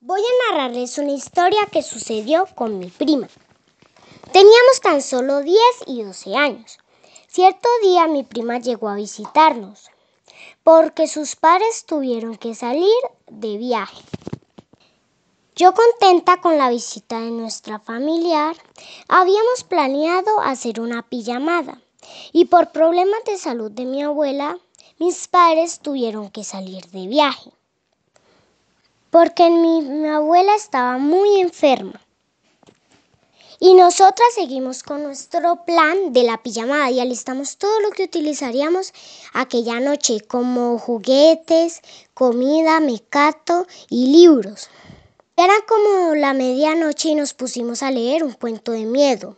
Voy a narrarles una historia que sucedió con mi prima. Teníamos tan solo 10 y 12 años. Cierto día mi prima llegó a visitarnos porque sus padres tuvieron que salir de viaje. Yo contenta con la visita de nuestra familiar, habíamos planeado hacer una pijamada y por problemas de salud de mi abuela, mis padres tuvieron que salir de viaje porque mi, abuela estaba muy enferma. Y nosotras seguimos con nuestro plan de la pijamada y alistamos todo lo que utilizaríamos aquella noche, como juguetes, comida, mecato y libros. Era como la medianoche y nos pusimos a leer un cuento de miedo.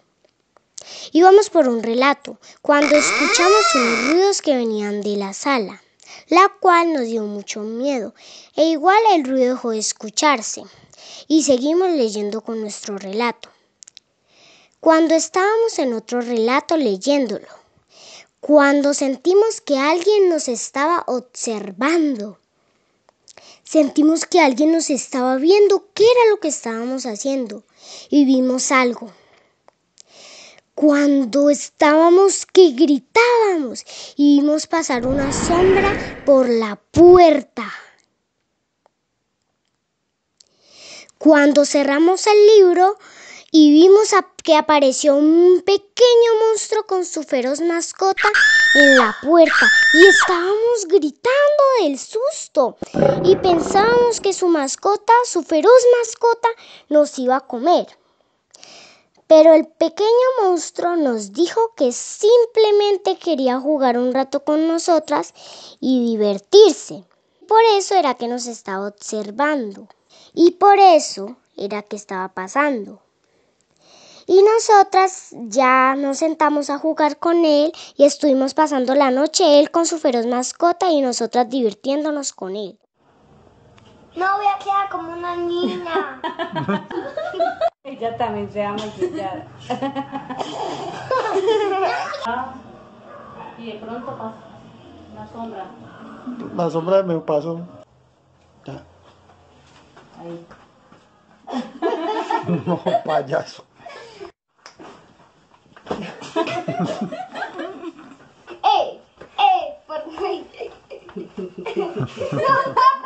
Íbamos por un relato, cuando escuchamos unos ruidos que venían de la sala la cual nos dio mucho miedo, e igual el ruido dejó de escucharse, y seguimos leyendo con nuestro relato. Cuando estábamos en otro relato leyéndolo, cuando sentimos que alguien nos estaba observando, sentimos que alguien nos estaba viendo qué era lo que estábamos haciendo y vimos algo cuando estábamos que gritábamos y vimos pasar una sombra por la puerta. Cuando cerramos el libro y vimos que apareció un pequeño monstruo con su feroz mascota en la puerta y estábamos gritando del susto y pensábamos que su mascota, su feroz mascota, nos iba a comer. Pero el pequeño monstruo nos dijo que simplemente quería jugar un rato con nosotras y divertirse. Por eso era que nos estaba observando. Y por eso era que estaba pasando. Y nosotras ya nos sentamos a jugar con él y estuvimos pasando la noche él con su feroz mascota y nosotras divirtiéndonos con él. No voy a quedar como una niña. ella también sea maquillada. y de pronto pasa la sombra. La sombra me pasó. Ya. Ahí. no, payaso. ¡Ey! ¡Ey! ¡Por favor!